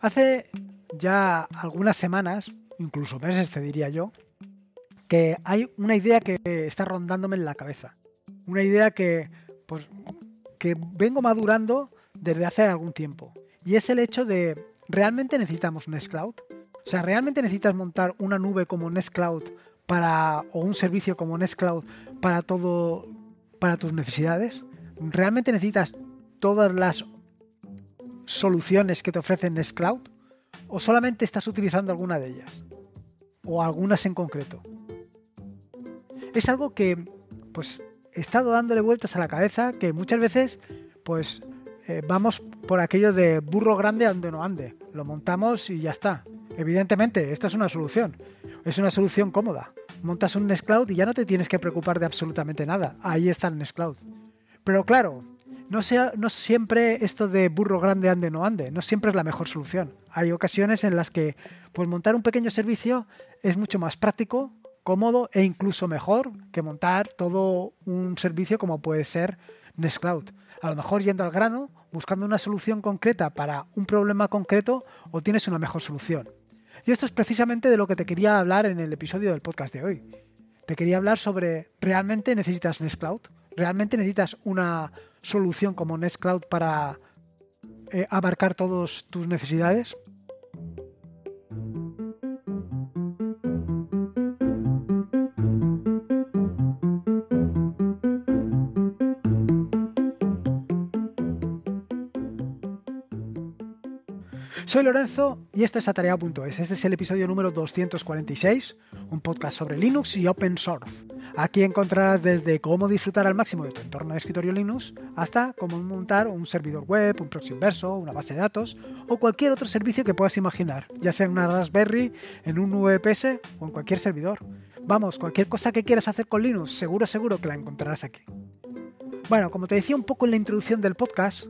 Hace ya algunas semanas, incluso meses te diría yo, que hay una idea que está rondándome en la cabeza. Una idea que, pues, que vengo madurando desde hace algún tiempo. Y es el hecho de, ¿realmente necesitamos Nest Cloud? O sea, ¿realmente necesitas montar una nube como Nest Cloud para, o un servicio como Nest Cloud para todo, para tus necesidades? ¿Realmente necesitas todas las soluciones que te ofrece Cloud ¿O solamente estás utilizando alguna de ellas? ¿O algunas en concreto? Es algo que, pues, he estado dándole vueltas a la cabeza, que muchas veces, pues, eh, vamos por aquello de burro grande donde no ande. Lo montamos y ya está. Evidentemente, esto es una solución. Es una solución cómoda. Montas un Cloud y ya no te tienes que preocupar de absolutamente nada. Ahí está el Pero claro, no, sea, no siempre esto de burro grande ande no ande, no siempre es la mejor solución. Hay ocasiones en las que pues montar un pequeño servicio es mucho más práctico, cómodo e incluso mejor que montar todo un servicio como puede ser Nextcloud. A lo mejor yendo al grano, buscando una solución concreta para un problema concreto, o tienes una mejor solución. Y esto es precisamente de lo que te quería hablar en el episodio del podcast de hoy. Te quería hablar sobre ¿realmente necesitas Nextcloud? ¿Realmente necesitas una solución como Nextcloud para eh, abarcar todas tus necesidades? Soy Lorenzo y esto es Atarea.es. Este es el episodio número 246, un podcast sobre Linux y Open Source. Aquí encontrarás desde cómo disfrutar al máximo de tu entorno de escritorio Linux hasta cómo montar un servidor web, un proxy inverso, una base de datos o cualquier otro servicio que puedas imaginar, ya sea en una Raspberry, en un VPS o en cualquier servidor. Vamos, cualquier cosa que quieras hacer con Linux, seguro, seguro que la encontrarás aquí. Bueno, como te decía un poco en la introducción del podcast,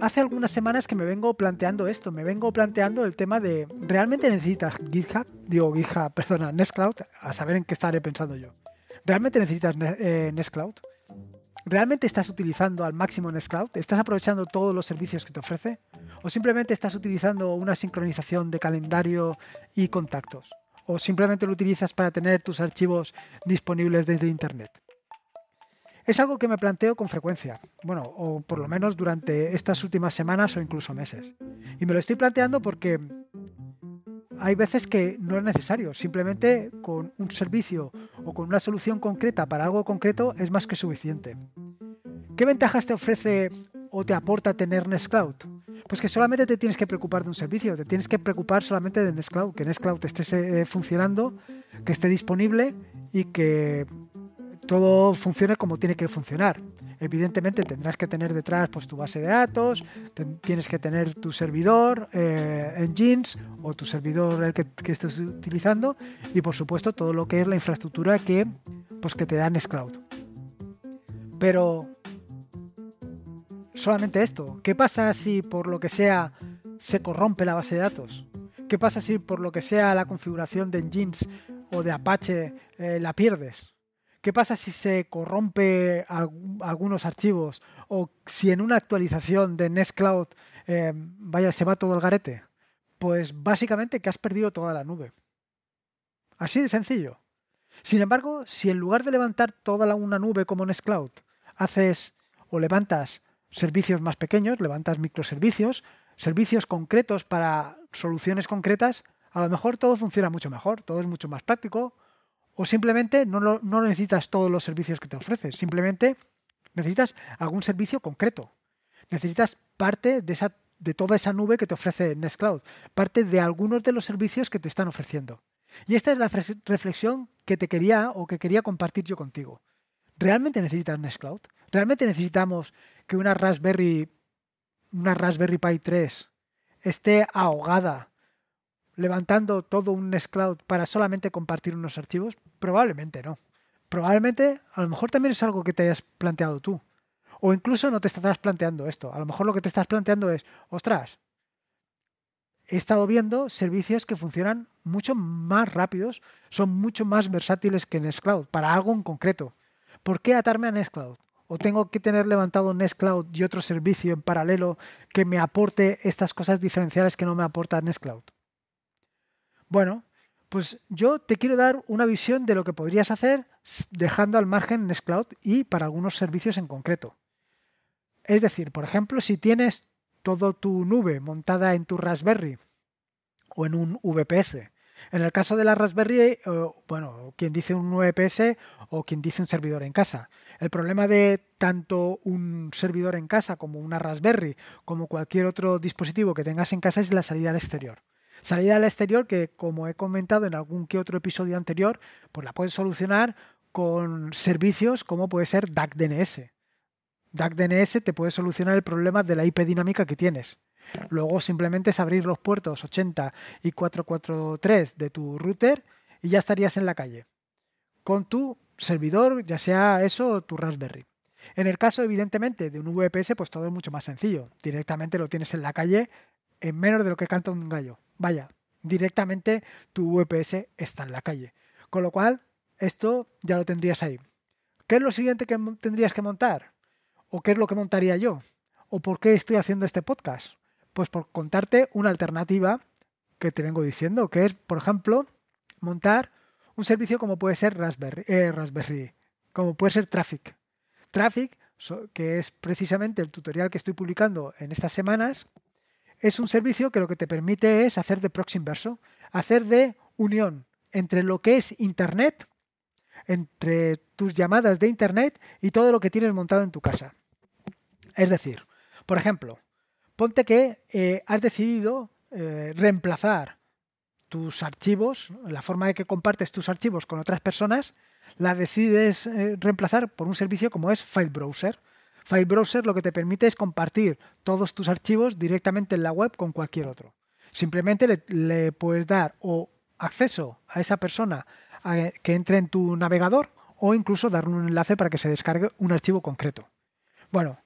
hace algunas semanas que me vengo planteando esto, me vengo planteando el tema de ¿realmente necesitas GitHub? Digo GitHub, perdona, Nextcloud, a saber en qué estaré pensando yo. ¿Realmente necesitas eh, Nextcloud? ¿Realmente estás utilizando al máximo Nextcloud? ¿Estás aprovechando todos los servicios que te ofrece? ¿O simplemente estás utilizando una sincronización de calendario y contactos? ¿O simplemente lo utilizas para tener tus archivos disponibles desde Internet? Es algo que me planteo con frecuencia, bueno, o por lo menos durante estas últimas semanas o incluso meses. Y me lo estoy planteando porque hay veces que no es necesario, simplemente con un servicio o con una solución concreta para algo concreto es más que suficiente. ¿Qué ventajas te ofrece o te aporta tener Cloud? Pues que solamente te tienes que preocupar de un servicio, te tienes que preocupar solamente de Cloud, que Cloud esté eh, funcionando, que esté disponible y que todo funciona como tiene que funcionar. Evidentemente tendrás que tener detrás pues, tu base de datos, tienes que tener tu servidor eh, en Engines o tu servidor que, estés utilizando y por supuesto todo lo que es la infraestructura que, pues, que te dan cloud. Pero solamente esto, ¿qué pasa si por lo que sea se corrompe la base de datos? ¿Qué pasa si por lo que sea la configuración de Engines o de Apache eh, la pierdes? ¿Qué pasa si se corrompe algunos archivos? ¿O si en una actualización de Nest Cloud em, vaya, se va todo el garete? Pues básicamente que has perdido toda la nube. Así de sencillo. Sin embargo, si en lugar de levantar toda una nube como Cloud, haces o levantas servicios más pequeños, levantas microservicios, servicios concretos para soluciones concretas, a lo mejor todo funciona mucho mejor, todo es mucho más práctico, o simplemente no, necesitas todos los servicios que te ofreces, simplemente necesitas algún servicio concreto. Necesitas parte de, esa, de toda esa nube que te ofrece Nextcloud, parte de algunos de los servicios que te están ofreciendo. Y esta es la reflexión que te quería o que quería compartir yo contigo. ¿Realmente necesitas Nextcloud? ¿Realmente necesitamos que una Raspberry, una Raspberry Pi 3 esté ahogada levantando todo un Nest para solamente compartir unos archivos? Probablemente no. Probablemente, a lo mejor también es algo que te hayas planteado tú. O incluso no te estás planteando esto. A lo mejor lo que te estás planteando es, ostras, he estado viendo servicios que funcionan mucho más rápidos, son mucho más versátiles que Nextcloud, para algo en concreto. ¿Por qué atarme a Nextcloud? ¿O tengo que tener levantado Nextcloud y otro servicio en paralelo que me aporte estas cosas diferenciales que no me aporta Nextcloud? Bueno, pues yo te quiero dar una visión de lo que podrías hacer dejando al margen Nextcloud y para algunos servicios en concreto. Es decir, por ejemplo, si tienes toda tu nube montada en tu Raspberry o en un VPS. En el caso de la Raspberry, eh, bueno, quien dice un VPS o quien dice un servidor en casa. El problema de tanto un servidor en casa como una Raspberry, como cualquier otro dispositivo que tengas en casa, es la salida al exterior. Salida al exterior que, como he comentado en algún que otro episodio anterior, pues la puedes solucionar con servicios como puede ser DAC-DNS. DAC-DNS te puede solucionar el problema de la IP dinámica que tienes. Luego simplemente es abrir los puertos 80 y 443 de tu router y ya estarías en la calle. Con tu servidor, ya sea eso o tu Raspberry. En el caso, evidentemente, de un VPS, pues todo es mucho más sencillo. Directamente lo tienes en la calle en menos de lo que canta un gallo vaya, directamente tu VPS está en la calle. Con lo cual, esto ya lo tendrías ahí. ¿Qué es lo siguiente que tendrías que montar? ¿O qué es lo que montaría yo? ¿O por qué estoy haciendo este podcast? Pues por contarte una alternativa que te vengo diciendo, que es, por ejemplo, montar un servicio como puede ser Raspberry, eh, Raspberry como puede ser Traffic. Traffic, que es precisamente el tutorial que estoy publicando en estas semanas, es un servicio que lo que te permite es hacer de proxy inverso, hacer de unión entre lo que es Internet, entre tus llamadas de Internet y todo lo que tienes montado en tu casa. Es decir, por ejemplo, ponte que eh, has decidido eh, reemplazar tus archivos, la forma de que compartes tus archivos con otras personas, la decides eh, reemplazar por un servicio como es File Browser. File Browser lo que te permite es compartir todos tus archivos directamente en la web con cualquier otro. Simplemente le, puedes dar o acceso a esa persona a, que entre en tu navegador o incluso dar un enlace para que se descargue un archivo concreto. Bueno,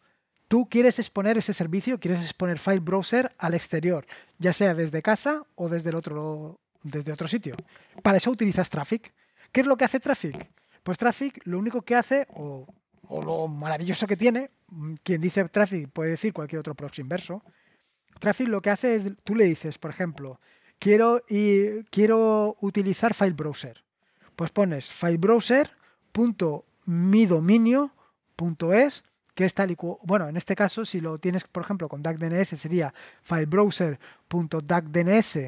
tú quieres exponer ese servicio, quieres exponer File Browser al exterior, ya sea desde casa o desde otro, desde otro sitio. Para eso utilizas Traffic. ¿Qué es lo que hace Traffic? Pues Traffic lo único que hace, o o lo maravilloso que tiene, mm, quien dice traffic puede decir cualquier otro proxy inverso. Traffic lo que hace es, tú le dices, por ejemplo, quiero, quiero utilizar file browser. Pues pones filebrowser.midominio.es, que es tal y cual. Bueno, en este caso, si lo tienes, por ejemplo, con DACDNS, sería filebrowser.dacdns.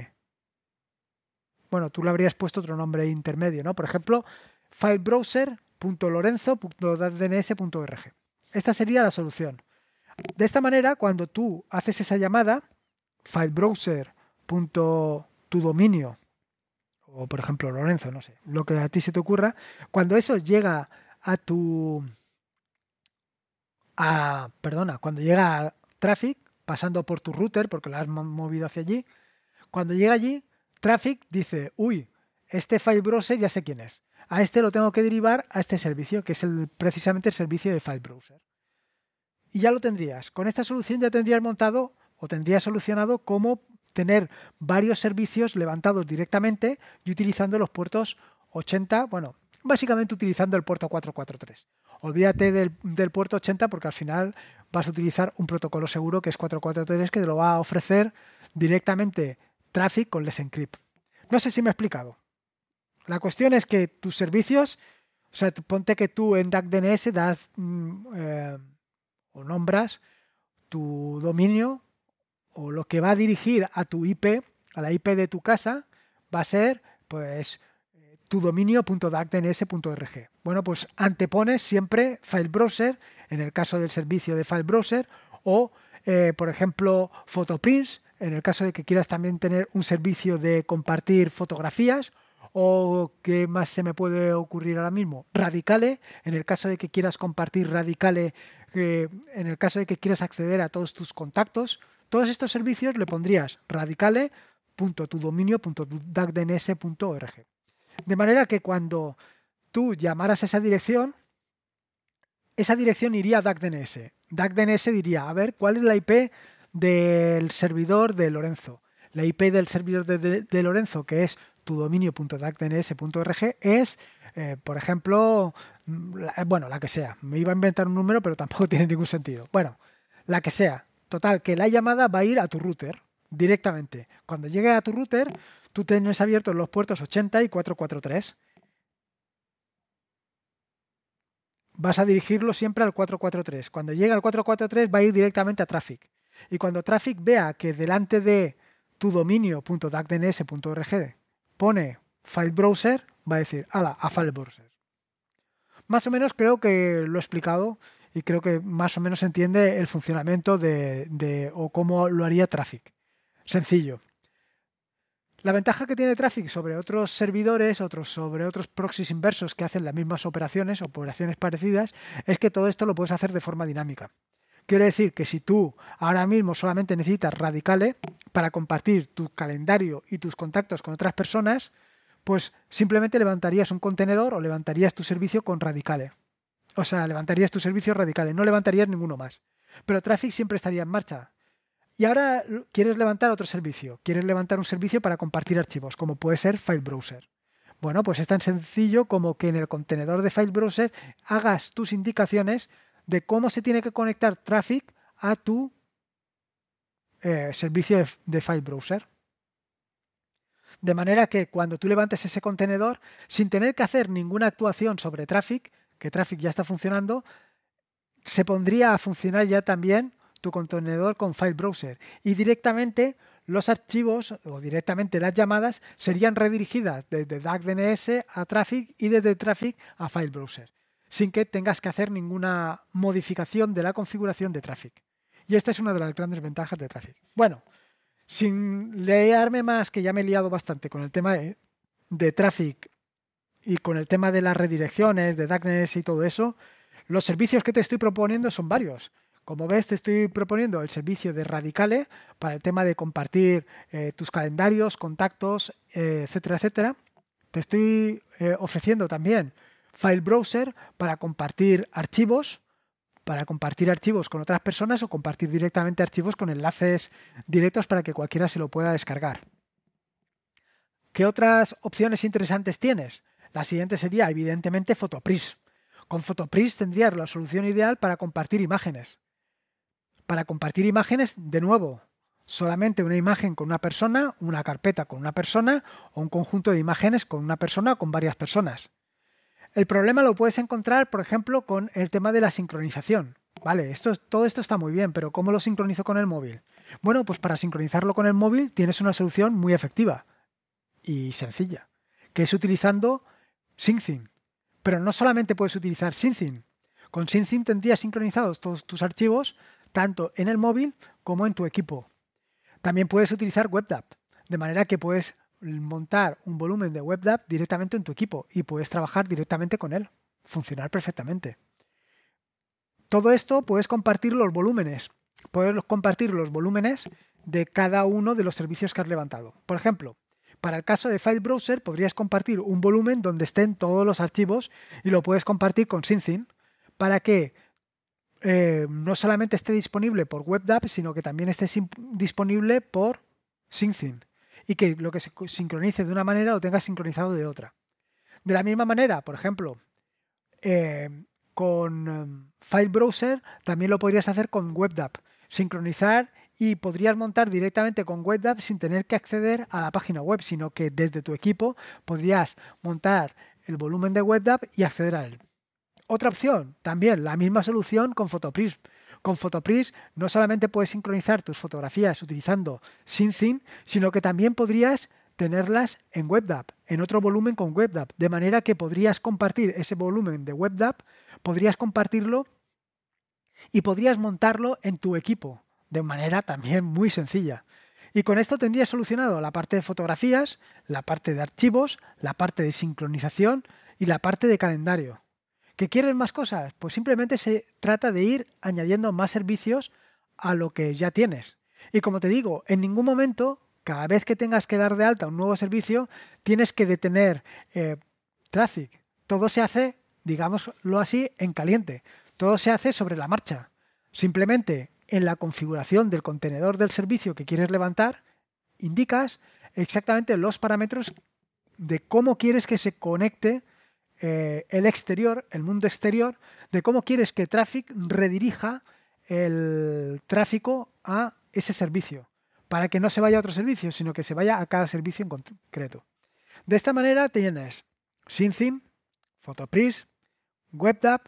Bueno, tú le habrías puesto otro nombre intermedio, ¿no? Por ejemplo, filebrowser lorenzo.dns.org. Esta sería la solución. De esta manera, cuando tú haces esa llamada, filebrowser.tudominio o por ejemplo Lorenzo, no sé, lo que a ti se te ocurra, cuando eso llega a tu a perdona, cuando llega a traffic pasando por tu router porque lo has movido hacia allí, cuando llega allí, traffic dice, "Uy, este filebrowser ya sé quién es." a este lo tengo que derivar a este servicio, que es precisamente el servicio de File Browser. Y ya lo tendrías. Con esta solución ya tendrías montado o tendrías solucionado cómo tener varios servicios levantados directamente y utilizando los puertos 80, bueno, básicamente utilizando el puerto 443. Olvídate del, puerto 80 porque al final vas a utilizar un protocolo seguro que es 443 que te lo va a ofrecer directamente Traffic con Less Encrypt. No sé si me he explicado. La cuestión es que tus servicios, o sea, ponte que tú en DuckDNS das mm, eh, o nombras tu dominio o lo que va a dirigir a tu IP, a la IP de tu casa, va a ser pues tu dominio.dacdns.org. E bueno, pues antepones siempre File Browser, en el caso del servicio de File Browser, o eh, por ejemplo Photoprints, en el caso de que quieras también tener un servicio de compartir fotografías, o qué más se me puede ocurrir ahora mismo. Radicale, en el caso de que quieras compartir Radicale, eh, en el caso de que quieras acceder a todos tus contactos, todos estos servicios le pondrías radicale.tudominio.dagdns.org. De manera que cuando tú llamaras a esa dirección, esa dirección iría a DACDNS. DACDNS diría, a ver, ¿cuál es la IP del servidor de Lorenzo? La IP del servidor de Lorenzo, que es tu dominio.dacdns.org es, eh, por ejemplo, mm, eh, bueno, la que sea. Me iba a inventar un número, pero tampoco tiene ningún sentido. Bueno, la que sea. Total, que la llamada va a ir a tu router directamente. Cuando llegue a tu router, tú tienes abiertos los puertos 80 y 443. Vas a dirigirlo siempre al 443. Cuando llegue al 443 va a ir directamente a traffic. Y cuando traffic vea que delante de tu dominio.dacdns.org pone File Browser, va a decir, ala, a File Browser. Más o menos creo que lo he explicado y creo que más o menos entiende el funcionamiento de, o cómo lo haría Traffic. Sencillo. La ventaja que tiene Traffic sobre otros servidores, otros sobre otros proxies inversos que hacen las mismas operaciones, o operaciones parecidas, es que todo esto lo puedes hacer de forma dinámica. Quiero decir que si tú ahora mismo solamente necesitas Radicale para compartir tu calendario y tus contactos con otras personas, pues simplemente levantarías un contenedor o levantarías tu servicio con Radicale. O sea, levantarías tu servicio Radicale, no levantarías ninguno más. Pero Traffic siempre estaría en marcha. Y ahora quieres levantar otro servicio, quieres levantar un servicio para compartir archivos, como puede ser File Browser. Bueno, pues es tan sencillo como que en el contenedor de File Browser hagas tus indicaciones de cómo se tiene que conectar Traffic a tu eh, servicio de, File Browser. De manera que cuando tú levantes ese contenedor, sin tener que hacer ninguna actuación sobre Traffic, que Traffic ya está funcionando, se pondría a funcionar ya también tu contenedor con File Browser y directamente los archivos o directamente las llamadas serían redirigidas desde DAC DNS a Traffic y desde Traffic a File Browser sin que tengas que hacer ninguna modificación de la configuración de Traffic. Y esta es una de las grandes ventajas de Traffic. Bueno, sin leerme más, que ya me he liado bastante con el tema de, Traffic y con el tema de las redirecciones, de DACNES y todo eso, los servicios que te estoy proponiendo son varios. Como ves, te estoy proponiendo el servicio de Radicale para el tema de compartir eh, tus calendarios, contactos, eh, etcétera, etcétera. Te estoy eh, ofreciendo también File Browser para compartir archivos, para compartir archivos con otras personas o compartir directamente archivos con enlaces directos para que cualquiera se lo pueda descargar. ¿Qué otras opciones interesantes tienes? La siguiente sería, evidentemente, Photopris. Con Photopris tendrías la solución ideal para compartir imágenes. Para compartir imágenes, de nuevo, solamente una imagen con una persona, una carpeta con una persona o un conjunto de imágenes con una persona o con varias personas. El problema lo puedes encontrar, por ejemplo, con el tema de la sincronización. Vale, todo esto está muy bien, pero ¿cómo lo sincronizo con el móvil? Bueno, pues para sincronizarlo con el móvil tienes una solución muy efectiva y sencilla, que es utilizando SyncSync. Pero no solamente puedes utilizar SyncThing. Con SyncThing tendrías sincronizados todos tus archivos, tanto en el móvil como en tu equipo. También puedes utilizar WebDAV, de manera que puedes montar un volumen de WebDAV directamente en tu equipo y puedes trabajar directamente con él, funcionar perfectamente. Todo esto puedes compartir los volúmenes, puedes compartir los volúmenes de cada uno de los servicios que has levantado. Por ejemplo, para el caso de File Browser podrías compartir un volumen donde estén todos los archivos y lo puedes compartir con SynthIn para que eh, no solamente esté disponible por WebDAV, sino que también esté disponible por SynSyn y que lo que se sincronice de una manera lo tenga sincronizado de otra. De la misma manera, por ejemplo, eh, con em, File Browser también lo podrías hacer con WebDAV, sincronizar y podrías montar directamente con WebDAV sin tener que acceder a la página web, sino que desde tu equipo podrías montar el volumen de WebDAV y acceder a él. Otra opción, también la misma solución con Photoprism. Con Photopris no solamente puedes sincronizar tus fotografías utilizando SynthIn, sino que también podrías tenerlas en WebDAV, en otro volumen con WebDAV, de manera que podrías compartir ese volumen de WebDAV, podrías compartirlo y podrías montarlo en tu equipo, de manera también muy sencilla. Y con esto tendrías solucionado la parte de fotografías, la parte de archivos, la parte de sincronización y la parte de calendario. ¿Que quieren más cosas? Pues simplemente se trata de ir añadiendo más servicios a lo que ya tienes. Y como te digo, en ningún momento, cada vez que tengas que dar de alta un nuevo servicio, tienes que detener eh, traffic. Todo se hace, digámoslo así, en caliente. Todo se hace sobre la marcha. Simplemente en la configuración del contenedor del servicio que quieres levantar, indicas exactamente los parámetros de cómo quieres que se conecte eh, el exterior, el mundo exterior, de cómo quieres que Traffic redirija el tráfico a ese servicio, para que no se vaya a otro servicio, sino que se vaya a cada servicio en concreto. De esta manera tienes Synthym, Photopris, WebDap,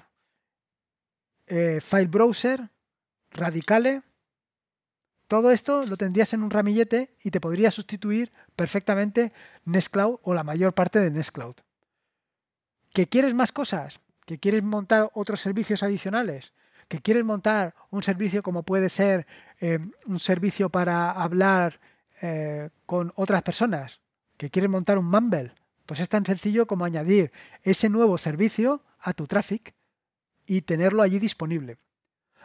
eh, File Browser, Radicale. Todo esto lo tendrías en un ramillete y te podría sustituir perfectamente Nestcloud o la mayor parte de Nestcloud que quieres más cosas, que quieres montar otros servicios adicionales, que quieres montar un servicio como puede ser eh, un servicio para hablar eh, con otras personas, que quieres montar un Mumble, pues es tan sencillo como añadir ese nuevo servicio a tu traffic y tenerlo allí disponible.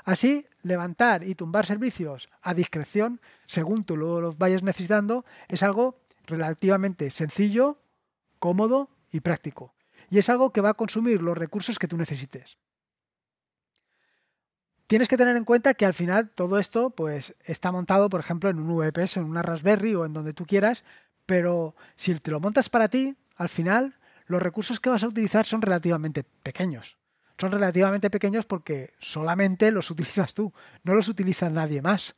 Así, levantar y tumbar servicios a discreción, según tú los vayas necesitando, es algo relativamente sencillo, cómodo y práctico y es algo que va a consumir los recursos que tú necesites. Tienes que tener en cuenta que al final todo esto pues está montado, por ejemplo, en un VPS, en una Raspberry o en donde tú quieras, pero si te lo montas para ti, al final los recursos que vas a utilizar son relativamente pequeños. Son relativamente pequeños porque solamente los utilizas tú, no los utiliza nadie más.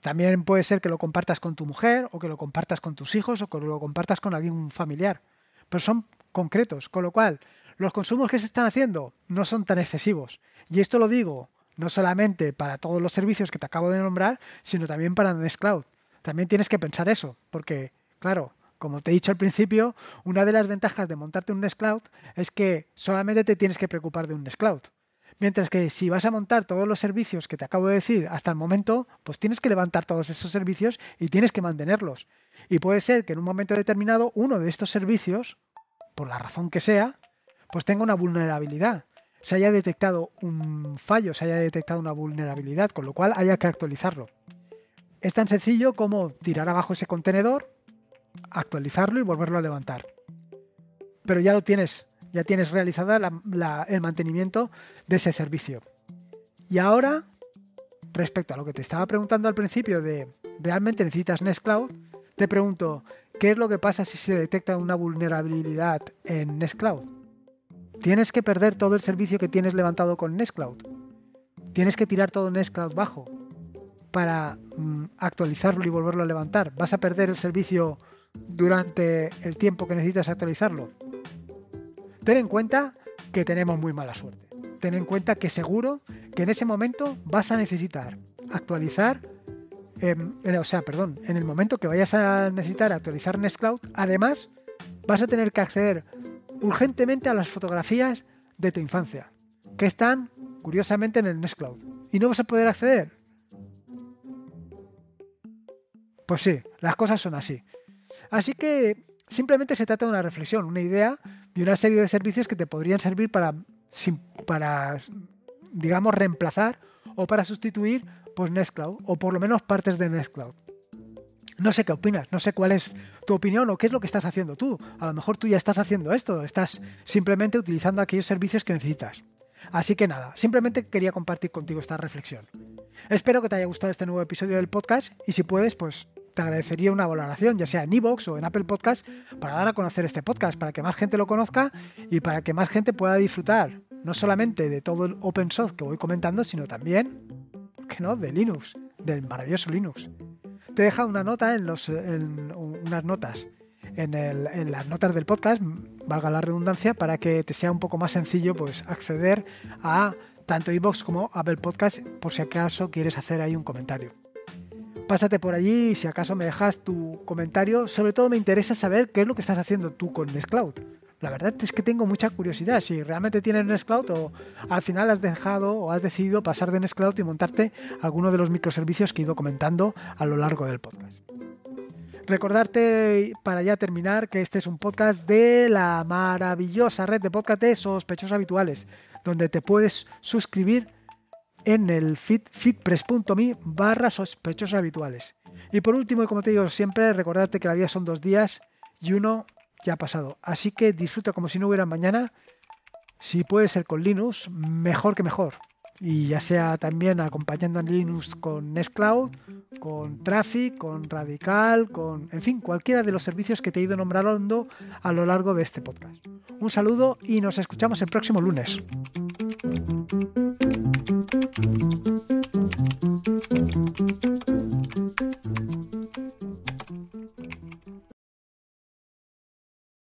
También puede ser que lo compartas con tu mujer o que lo compartas con tus hijos o que lo compartas con algún familiar. Pero son concretos, con lo cual los consumos que se están haciendo no son tan excesivos. Y esto lo digo no solamente para todos los servicios que te acabo de nombrar, sino también para Nextcloud. También tienes que pensar eso, porque, claro, como te he dicho al principio, una de las ventajas de montarte un Nextcloud es que solamente te tienes que preocupar de un Nextcloud. Mientras que si vas a montar todos los servicios que te acabo de decir hasta el momento, pues tienes que levantar todos esos servicios y tienes que mantenerlos. Y puede ser que en un momento determinado uno de estos servicios por la razón que sea, pues tenga una vulnerabilidad. Se haya detectado un fallo, se haya detectado una vulnerabilidad, con lo cual haya que actualizarlo. Es tan sencillo como tirar abajo ese contenedor, actualizarlo y volverlo a levantar. Pero ya lo tienes, ya tienes realizada el mantenimiento de ese servicio. Y ahora, respecto a lo que te estaba preguntando al principio de ¿realmente necesitas Nextcloud, Te pregunto, ¿Qué es lo que pasa si se detecta una vulnerabilidad en Nextcloud? Tienes que perder todo el servicio que tienes levantado con Nextcloud. Tienes que tirar todo Nextcloud bajo para mm, actualizarlo y volverlo a levantar. Vas a perder el servicio durante el tiempo que necesitas actualizarlo. Ten en cuenta que tenemos muy mala suerte. Ten en cuenta que seguro que en ese momento vas a necesitar actualizar Em, en, o sea, perdón, en el momento que vayas a necesitar actualizar Nextcloud, además vas a tener que acceder urgentemente a las fotografías de tu infancia, que están curiosamente en el Nextcloud. ¿Y no vas a poder acceder? Pues sí, las cosas son así. Así que simplemente se trata de una reflexión, una idea de una serie de servicios que te podrían servir para digamos, reemplazar o para sustituir pues Nextcloud o por lo menos partes de Nextcloud. No sé qué opinas, no sé cuál es tu opinión o qué es lo que estás haciendo tú. A lo mejor tú ya estás haciendo esto, estás simplemente utilizando aquellos servicios que necesitas. Así que nada, simplemente quería compartir contigo esta reflexión. Espero que te haya gustado este nuevo episodio del podcast y si puedes, pues te agradecería una valoración, ya sea en iVoox o en Apple Podcast, para dar a conocer este podcast, para que más gente lo conozca y para que más gente pueda disfrutar no solamente de todo el open source que voy comentando, sino también, ¿por no?, de Linux, del maravilloso Linux. Te he dejado una nota en los, unas notas en, el, en, las notas del podcast, valga la redundancia, para que te sea un poco más sencillo pues acceder a tanto iBox como Apple Podcast por si acaso quieres hacer ahí un comentario. Pásate por allí y si acaso me dejas tu comentario. Sobre todo me interesa saber qué es lo que estás haciendo tú con Nextcloud la verdad es que tengo mucha curiosidad si realmente tienes Nextcloud o al final has dejado o has decidido pasar de Nextcloud y montarte alguno de los microservicios que he ido comentando a lo largo del podcast. Recordarte para ya terminar que este es un podcast de la maravillosa red de podcast de sospechosos habituales, donde te puedes suscribir en el feed feedpress.me barra sospechosos habituales. Y por último, y como te digo siempre, recordarte que la vida son dos días y uno ya ha pasado. Así que disfruta como si no hubiera mañana. Si puede ser con Linux, mejor que mejor. Y ya sea también acompañando a Linux con Cloud con Traffic, con Radical, con, en fin, cualquiera de los servicios que te he ido nombrando a lo largo de este podcast. Un saludo y nos escuchamos el próximo lunes.